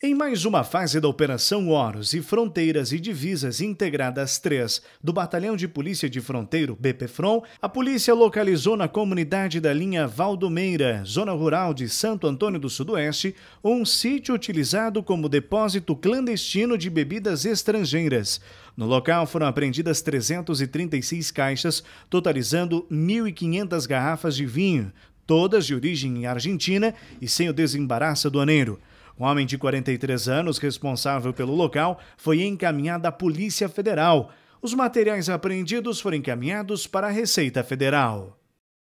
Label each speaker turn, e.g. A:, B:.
A: Em mais uma fase da Operação Horus e Fronteiras e Divisas Integradas 3 do Batalhão de Polícia de Fronteiro, BPFRON, a polícia localizou na comunidade da linha Valdomeira, zona rural de Santo Antônio do Sudoeste, um sítio utilizado como depósito clandestino de bebidas estrangeiras. No local foram apreendidas 336 caixas, totalizando 1.500 garrafas de vinho, todas de origem argentina e sem o desembaraço aduaneiro. O homem de 43 anos, responsável pelo local, foi encaminhado à Polícia Federal. Os materiais apreendidos foram encaminhados para a Receita Federal.